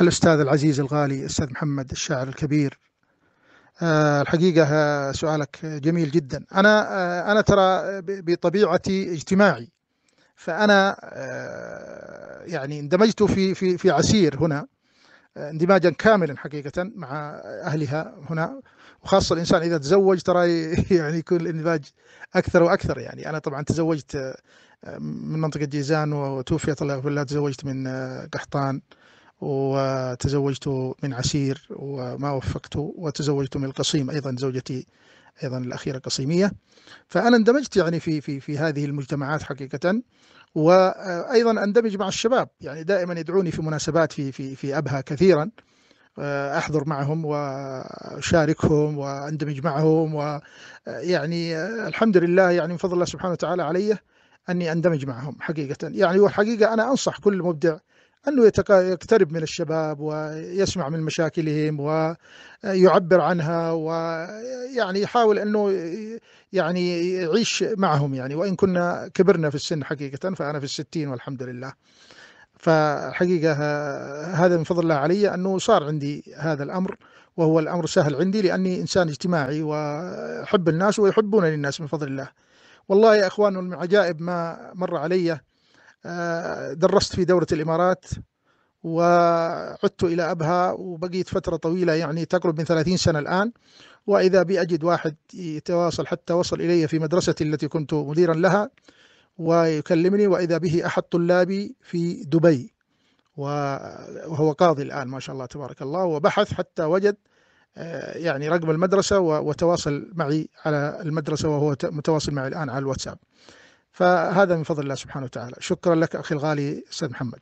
الأستاذ العزيز الغالي الأستاذ محمد الشاعر الكبير آه، الحقيقة آه، سؤالك جميل جدا أنا آه، أنا ترى بطبيعتي اجتماعي فأنا يعني اندمجت في في في عسير هنا اندماجا كاملا حقيقة مع أهلها هنا وخاصة الإنسان إذا تزوج ترى يعني يكون الاندماج أكثر وأكثر يعني أنا طبعا تزوجت من منطقة جيزان وتوفيت الله يغفر لها تزوجت من قحطان وتزوجت من عسير وما وفقت وتزوجت من القصيم أيضا زوجتي أيضا الأخيرة قصيمية فأنا اندمجت يعني في في في هذه المجتمعات حقيقة وأيضا أندمج مع الشباب يعني دائما يدعوني في مناسبات في في في أبها كثيرا آه، احضر معهم واشاركهم واندمج معهم ويعني آه، آه، الحمد لله يعني من فضل الله سبحانه وتعالى علي اني اندمج معهم حقيقه يعني والحقيقه انا انصح كل مبدع أنه يقترب من الشباب ويسمع من مشاكلهم ويعبر عنها ويعني يحاول أنه يعني يعيش معهم يعني وإن كنا كبرنا في السن حقيقة فأنا في الستين والحمد لله فحقيقة هذا من فضل الله علي أنه صار عندي هذا الأمر وهو الأمر سهل عندي لأني إنسان اجتماعي وأحب الناس ويحبونني الناس من فضل الله والله يا إخوان من عجائب ما مر علي آه، درست في دورة الإمارات وعدت إلى أبها وبقيت فترة طويلة يعني تقرب من 30 سنة الآن وإذا بي أجد واحد يتواصل حتى وصل إلي في مدرستي التي كنت مديرا لها ويكلمني وإذا به أحد طلابي في دبي وهو قاضي الآن ما شاء الله تبارك الله وبحث حتى وجد آه، يعني رقم المدرسة وتواصل معي على المدرسة وهو متواصل معي الآن على الواتساب فهذا من فضل الله سبحانه وتعالى شكرا لك أخي الغالي أستاذ محمد